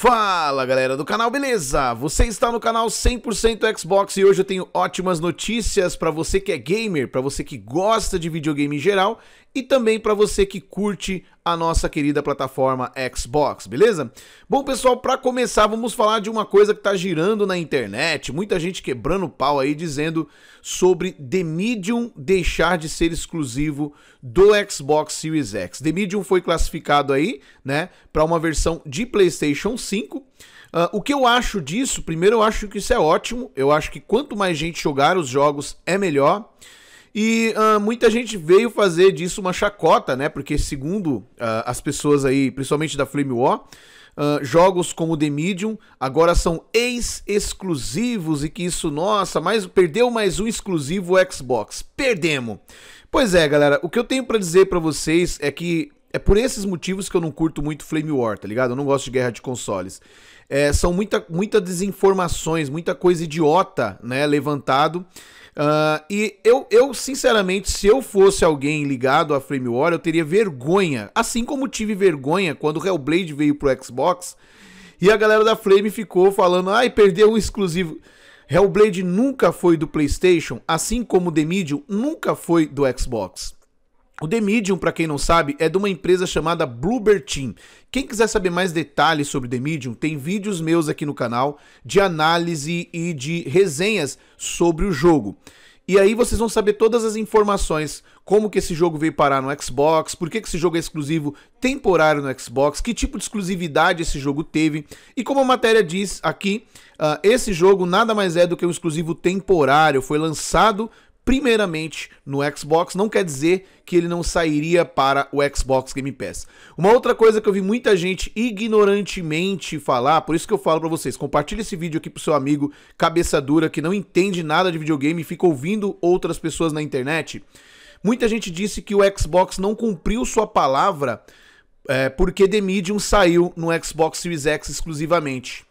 Fala galera do canal, beleza? Você está no canal 100% Xbox e hoje eu tenho ótimas notícias para você que é gamer, para você que gosta de videogame em geral e também para você que curte a nossa querida plataforma Xbox, beleza? Bom, pessoal, para começar, vamos falar de uma coisa que está girando na internet, muita gente quebrando pau aí dizendo sobre The Medium deixar de ser exclusivo do Xbox Series X. The Medium foi classificado aí, né, para uma versão de PlayStation 5. Uh, ah, o que eu acho disso? Primeiro, eu acho que isso é ótimo. Eu acho que quanto mais gente jogar os jogos, é melhor. E uh, muita gente veio fazer disso uma chacota, né? Porque segundo uh, as pessoas aí, principalmente da Flame War, uh, jogos como The Medium agora são ex-exclusivos e que isso, nossa, mais, perdeu mais um exclusivo Xbox. Perdemos. Pois é, galera, o que eu tenho para dizer para vocês é que é por esses motivos que eu não curto muito Flame War, tá ligado? Eu não gosto de guerra de consoles. É, são muita, muita desinformações, muita coisa idiota, né, levantado. Uh, e eu, eu, sinceramente, se eu fosse alguém ligado a Frame War, eu teria vergonha. Assim como tive vergonha quando Hellblade veio pro Xbox e a galera da Frame ficou falando: ai, perdeu um exclusivo. Hellblade nunca foi do PlayStation, assim como The Medium nunca foi do Xbox. O The Medium, para quem não sabe, é de uma empresa chamada Bluebird Team. Quem quiser saber mais detalhes sobre The Medium, tem vídeos meus aqui no canal de análise e de resenhas sobre o jogo. E aí vocês vão saber todas as informações, como que esse jogo veio parar no Xbox, por que, que esse jogo é exclusivo temporário no Xbox, que tipo de exclusividade esse jogo teve. E como a matéria diz aqui, uh, esse jogo nada mais é do que um exclusivo temporário, foi lançado primeiramente no Xbox, não quer dizer que ele não sairia para o Xbox Game Pass. Uma outra coisa que eu vi muita gente ignorantemente falar, por isso que eu falo para vocês, compartilhe esse vídeo aqui pro seu amigo cabeça dura que não entende nada de videogame e fica ouvindo outras pessoas na internet. Muita gente disse que o Xbox não cumpriu sua palavra é, porque The Medium saiu no Xbox Series X exclusivamente.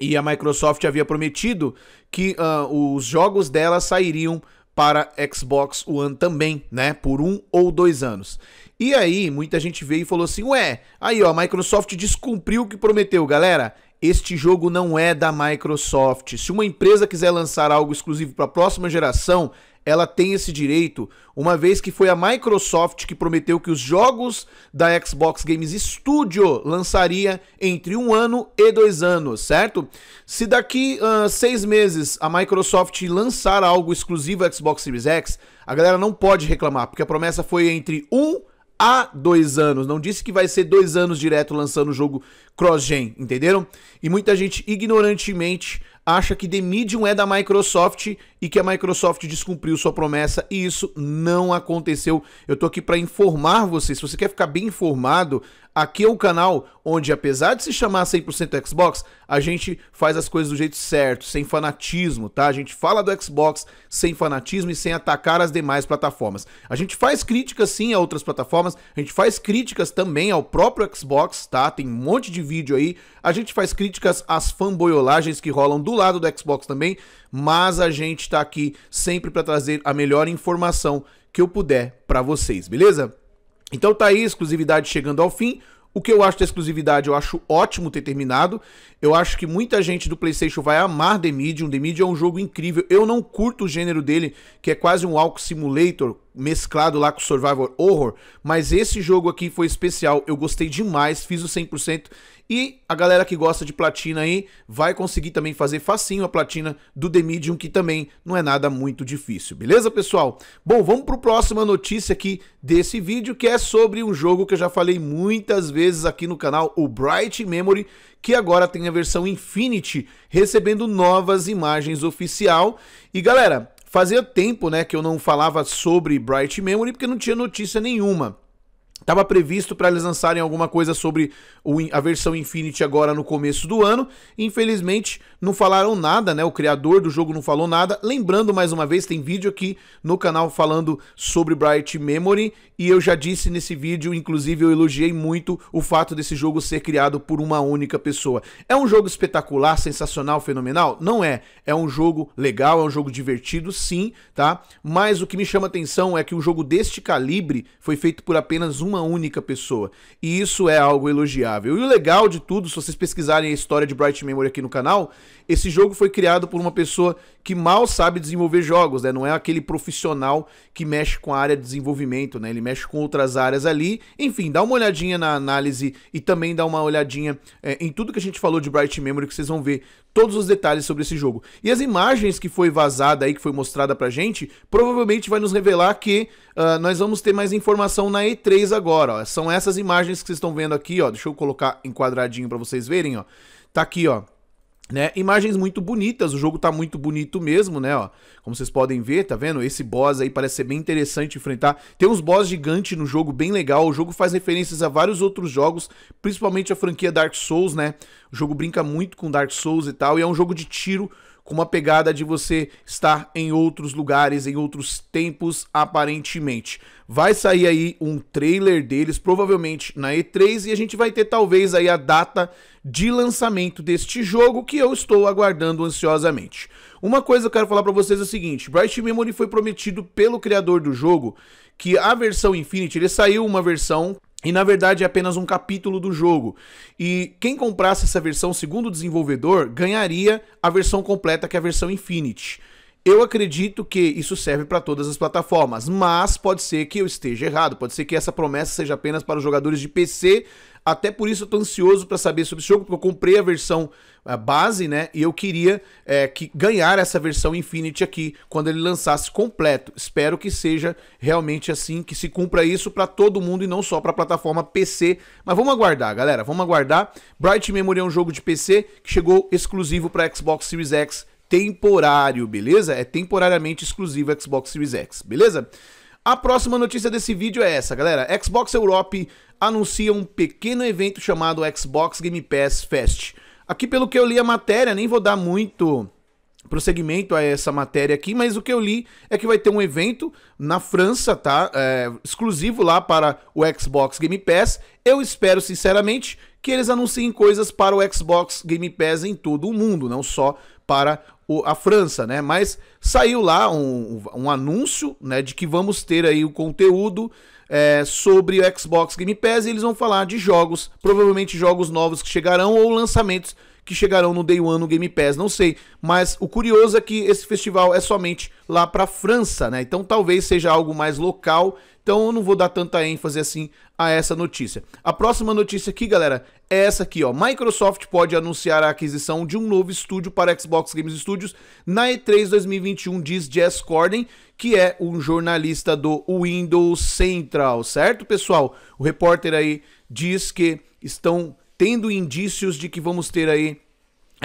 E a Microsoft havia prometido que uh, os jogos dela sairiam para Xbox One também, né? Por um ou dois anos. E aí, muita gente veio e falou assim: ué, aí ó, a Microsoft descumpriu o que prometeu, galera. Este jogo não é da Microsoft. Se uma empresa quiser lançar algo exclusivo para a próxima geração, ela tem esse direito, uma vez que foi a Microsoft que prometeu que os jogos da Xbox Games Studio lançaria entre um ano e dois anos, certo? Se daqui uh, seis meses a Microsoft lançar algo exclusivo Xbox Series X, a galera não pode reclamar, porque a promessa foi entre um a dois anos. Não disse que vai ser dois anos direto lançando o jogo cross-gen, entenderam? E muita gente ignorantemente acha que The Medium é da Microsoft e que a Microsoft descumpriu sua promessa e isso não aconteceu. Eu tô aqui para informar você. Se você quer ficar bem informado, Aqui é o canal onde, apesar de se chamar 100% Xbox, a gente faz as coisas do jeito certo, sem fanatismo, tá? A gente fala do Xbox sem fanatismo e sem atacar as demais plataformas. A gente faz críticas sim a outras plataformas, a gente faz críticas também ao próprio Xbox, tá? Tem um monte de vídeo aí. A gente faz críticas às fanboyolagens que rolam do lado do Xbox também, mas a gente tá aqui sempre para trazer a melhor informação que eu puder para vocês, beleza? Então tá aí, exclusividade chegando ao fim. O que eu acho da exclusividade, eu acho ótimo ter terminado. Eu acho que muita gente do PlayStation vai amar The Medium. The Medium é um jogo incrível. Eu não curto o gênero dele, que é quase um Walk Simulator mesclado lá com Survival Horror, mas esse jogo aqui foi especial. Eu gostei demais, fiz o 100% e a galera que gosta de platina aí vai conseguir também fazer facinho a platina do The Medium, que também não é nada muito difícil, beleza, pessoal? Bom, vamos para a próxima notícia aqui desse vídeo, que é sobre um jogo que eu já falei muitas vezes aqui no canal, o Bright Memory, que agora tem a versão Infinity, recebendo novas imagens oficial. E galera, fazia tempo né, que eu não falava sobre Bright Memory, porque não tinha notícia nenhuma. Estava previsto para eles lançarem alguma coisa sobre o, a versão Infinity agora no começo do ano. Infelizmente, não falaram nada, né? O criador do jogo não falou nada. Lembrando mais uma vez, tem vídeo aqui no canal falando sobre Bright Memory. E eu já disse nesse vídeo, inclusive eu elogiei muito o fato desse jogo ser criado por uma única pessoa. É um jogo espetacular, sensacional, fenomenal? Não é. É um jogo legal, é um jogo divertido, sim, tá? Mas o que me chama atenção é que um jogo deste calibre foi feito por apenas um uma única pessoa. E isso é algo elogiável. E o legal de tudo, se vocês pesquisarem a história de Bright Memory aqui no canal, esse jogo foi criado por uma pessoa que mal sabe desenvolver jogos, né? Não é aquele profissional que mexe com a área de desenvolvimento, né? Ele mexe com outras áreas ali. Enfim, dá uma olhadinha na análise e também dá uma olhadinha é, em tudo que a gente falou de Bright Memory, que vocês vão ver todos os detalhes sobre esse jogo. E as imagens que foi vazada aí, que foi mostrada pra gente, provavelmente vai nos revelar que uh, nós vamos ter mais informação na E3 agora, ó. São essas imagens que vocês estão vendo aqui, ó. Deixa eu colocar enquadradinho pra vocês verem, ó. Tá aqui, ó. Né? Imagens muito bonitas, o jogo tá muito bonito mesmo, né? Ó, como vocês podem ver, tá vendo? Esse boss aí parece ser bem interessante enfrentar. Tem uns boss gigantes no jogo, bem legal. O jogo faz referências a vários outros jogos, principalmente a franquia Dark Souls, né? O jogo brinca muito com Dark Souls e tal, e é um jogo de tiro com uma pegada de você estar em outros lugares, em outros tempos, aparentemente. Vai sair aí um trailer deles, provavelmente na E3, e a gente vai ter talvez aí a data de lançamento deste jogo que eu estou aguardando ansiosamente. Uma coisa que eu quero falar para vocês é o seguinte, Bright Memory foi prometido pelo criador do jogo que a versão Infinity, ele saiu uma versão e na verdade é apenas um capítulo do jogo. E quem comprasse essa versão segundo o desenvolvedor ganharia a versão completa, que é a versão Infinity. Eu acredito que isso serve para todas as plataformas, mas pode ser que eu esteja errado, pode ser que essa promessa seja apenas para os jogadores de PC. Até por isso eu tô ansioso para saber sobre esse jogo, porque eu comprei a versão a eh, base, né? E eu queria é, que ganhar essa versão Infinity aqui quando ele lançasse completo. Espero que seja realmente assim, que se cumpra isso para todo mundo e não só para a plataforma PC. Mas vamos aguardar, galera, vamos aguardar. Bright Memory é um jogo de PC que chegou exclusivo para Xbox Series X temporário, beleza? É temporariamente exclusivo Xbox Series X, beleza? A próxima notícia desse vídeo é essa, galera. Xbox Europe anuncia um pequeno evento chamado Xbox Game Pass Fest. Aqui, pelo que eu li a matéria, nem vou dar muito prosseguimento a essa matéria aqui, mas o que eu li é que vai ter um evento na França, tá? É, exclusivo lá para o Xbox Game Pass. Eu espero, sinceramente, que eles anunciem coisas para o Xbox Game Pass em todo o mundo, não só para o, a França, né? Mas saiu lá um, um, anúncio, né, de que vamos ter aí o conteúdo é, sobre o Xbox Game Pass e eles vão falar de jogos, provavelmente jogos novos que chegarão ou lançamentos que chegarão no Day One no Game Pass, não sei. Mas o curioso é que esse festival é somente lá para França, né? Então talvez seja algo mais local. Então eu não vou dar tanta ênfase assim a essa notícia. A próxima notícia aqui, galera, é essa aqui, ó. Microsoft pode anunciar a aquisição de um novo estúdio para Xbox Games Studios na E3 2021, diz Jess Corden, que é um jornalista do Windows Central, certo, pessoal? O repórter aí diz que estão tendo indícios de que vamos ter aí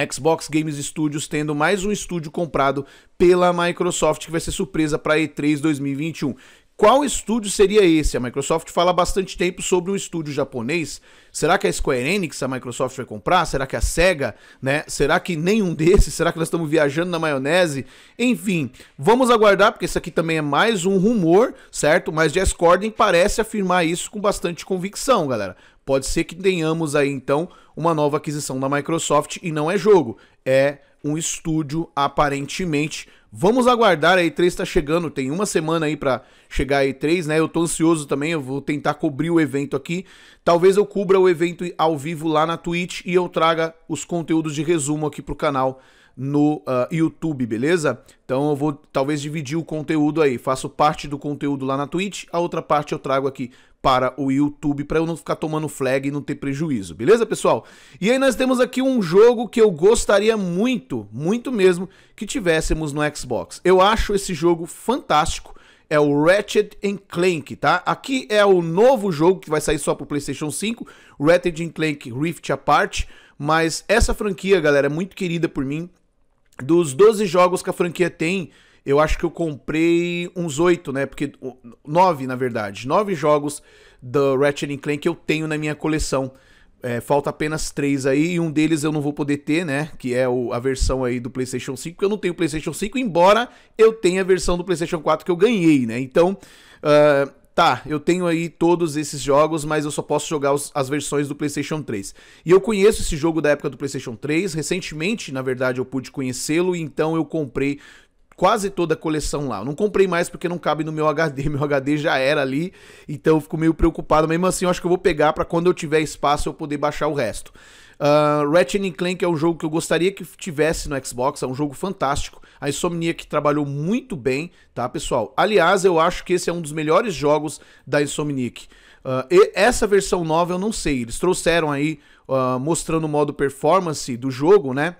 Xbox Games Studios tendo mais um estúdio comprado pela Microsoft, que vai ser surpresa para E3 2021. Qual estúdio seria esse? A Microsoft fala há bastante tempo sobre um estúdio japonês. Será que a Square Enix a Microsoft vai comprar? Será que a Sega, né? Será que nenhum desses? Será que nós estamos viajando na maionese? Enfim, vamos aguardar porque isso aqui também é mais um rumor, certo? Mas Jess Corden parece afirmar isso com bastante convicção, galera. Pode ser que tenhamos aí então uma nova aquisição da Microsoft e não é jogo, é um estúdio aparentemente Vamos aguardar, a E3 está chegando, tem uma semana aí para chegar a E3, né? Eu tô ansioso também, eu vou tentar cobrir o evento aqui. Talvez eu cubra o evento ao vivo lá na Twitch e eu traga os conteúdos de resumo aqui pro canal no uh, YouTube, beleza? Então eu vou talvez dividir o conteúdo aí. Faço parte do conteúdo lá na Twitch, a outra parte eu trago aqui para o YouTube para eu não ficar tomando flag e não ter prejuízo, beleza, pessoal? E aí nós temos aqui um jogo que eu gostaria muito, muito mesmo, que tivéssemos no Xbox. Eu acho esse jogo fantástico. É o Ratchet Clank, tá? Aqui é o novo jogo que vai sair só pro PlayStation 5, Ratchet Clank Rift Apart. Mas essa franquia, galera, é muito querida por mim. Dos 12 jogos que a franquia tem, eu acho que eu comprei uns 8, né? Porque. 9, na verdade. 9 jogos do Ratchet Clank que eu tenho na minha coleção. É, falta apenas 3 aí, e um deles eu não vou poder ter, né? Que é o, a versão aí do PlayStation 5, porque eu não tenho PlayStation 5, embora eu tenha a versão do PlayStation 4 que eu ganhei, né? Então, uh, tá, eu tenho aí todos esses jogos, mas eu só posso jogar os, as versões do PlayStation 3. E eu conheço esse jogo da época do PlayStation 3, recentemente, na verdade, eu pude conhecê-lo, então eu comprei quase toda a coleção lá. Eu não comprei mais porque não cabe no meu HD, meu HD já era ali, então eu fico meio preocupado, mesmo assim eu acho que eu vou pegar para quando eu tiver espaço eu poder baixar o resto. Uh, Ratchet Clank é um jogo que eu gostaria que tivesse no Xbox, é um jogo fantástico. A Insomniac trabalhou muito bem, tá, pessoal? Aliás, eu acho que esse é um dos melhores jogos da Insomniac. Uh, essa versão nova eu não sei, eles trouxeram aí, uh, mostrando o modo performance do jogo, né?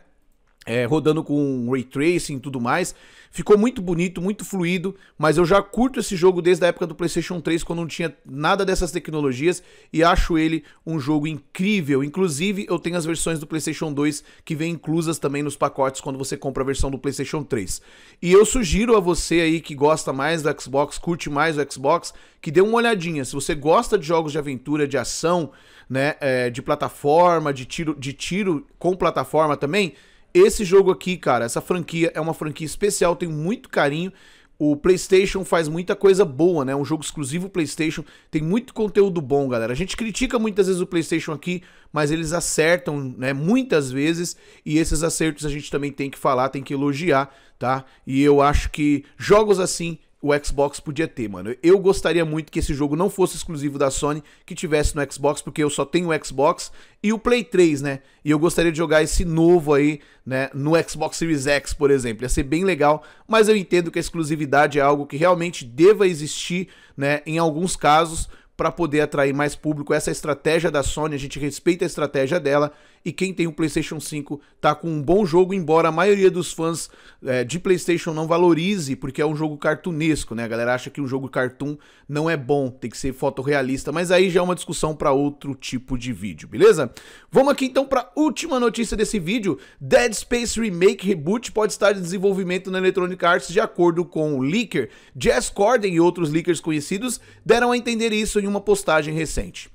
É, rodando com ray tracing e tudo mais. Ficou muito bonito, muito fluido, mas eu já curto esse jogo desde a época do PlayStation 3, quando não tinha nada dessas tecnologias, e acho ele um jogo incrível. Inclusive, eu tenho as versões do PlayStation 2 que vêm inclusas também nos pacotes quando você compra a versão do PlayStation 3. E eu sugiro a você aí que gosta mais do Xbox, curte mais o Xbox, que dê uma olhadinha. Se você gosta de jogos de aventura, de ação, né, é, de plataforma, de tiro, de tiro com plataforma também esse jogo aqui, cara, essa franquia é uma franquia especial, tenho muito carinho. O PlayStation faz muita coisa boa, né? Um jogo exclusivo PlayStation, tem muito conteúdo bom, galera. A gente critica muitas vezes o PlayStation aqui, mas eles acertam, né, muitas vezes, e esses acertos a gente também tem que falar, tem que elogiar, tá? E eu acho que jogos assim o Xbox podia ter, mano. Eu gostaria muito que esse jogo não fosse exclusivo da Sony, que tivesse no Xbox, porque eu só tenho o Xbox e o Play 3, né? E eu gostaria de jogar esse novo aí, né, no Xbox Series X, por exemplo. Ia ser bem legal, mas eu entendo que a exclusividade é algo que realmente deva existir, né, em alguns casos para poder atrair mais público. Essa é estratégia da Sony, a gente respeita a estratégia dela e quem tem o PlayStation 5 tá com um bom jogo, embora a maioria dos fãs é, de PlayStation não valorize, porque é um jogo cartunesco, né? A galera acha que um jogo cartoon não é bom, tem que ser fotorrealista, mas aí já é uma discussão para outro tipo de vídeo, beleza? Vamos aqui então para última notícia desse vídeo: Dead Space Remake Reboot pode estar em de desenvolvimento na Electronic Arts, de acordo com o leaker. Jess Corden e outros leakers conhecidos deram a entender isso em uma postagem recente.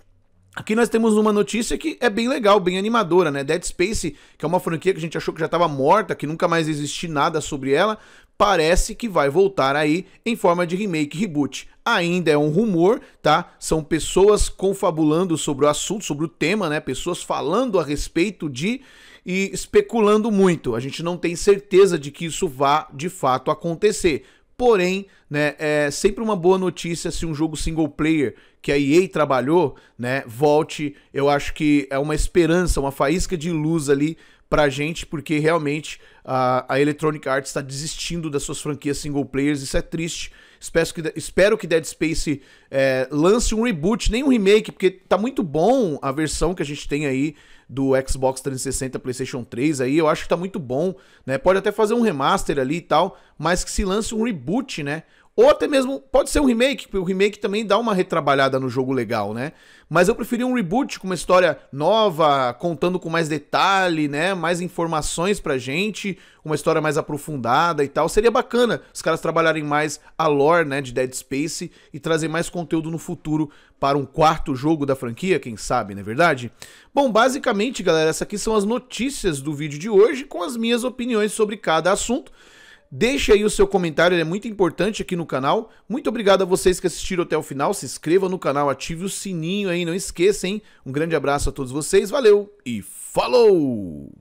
Aqui nós temos uma notícia que é bem legal, bem animadora, né? Dead Space, que é uma franquia que a gente achou que já estava morta, que nunca mais existiu nada sobre ela, parece que vai voltar aí em forma de remake, reboot. Ainda é um rumor, tá? São pessoas confabulando sobre o assunto, sobre o tema, né? Pessoas falando a respeito de e especulando muito. A gente não tem certeza de que isso vá de fato acontecer. Porém, né, é sempre uma boa notícia se um jogo single player que a EA trabalhou, né, volte. Eu acho que é uma esperança, uma faísca de luz ali pra gente, porque realmente a, a Electronic Arts está desistindo das suas franquias single players, isso é triste. Espero que, espero que Dead Space é, lance um reboot, nem um remake, porque tá muito bom a versão que a gente tem aí do Xbox 360, PlayStation 3 aí, eu acho que tá muito bom, né? Pode até fazer um remaster ali e tal, mas que se lance um reboot, né? Ou até mesmo, pode ser um remake, porque o remake também dá uma retrabalhada no jogo legal, né? Mas eu preferi um reboot com uma história nova, contando com mais detalhe, né? Mais informações pra gente, uma história mais aprofundada e tal. Seria bacana os caras trabalharem mais a lore, né, de Dead Space e trazer mais conteúdo no futuro para um quarto jogo da franquia, quem sabe, não é verdade? Bom, basicamente, galera, essas aqui são as notícias do vídeo de hoje com as minhas opiniões sobre cada assunto. Deixe aí o seu comentário, ele é muito importante aqui no canal. Muito obrigado a vocês que assistiram até o final. Se inscreva no canal, ative o sininho aí, não esqueça, hein? Um grande abraço a todos vocês, valeu e falou!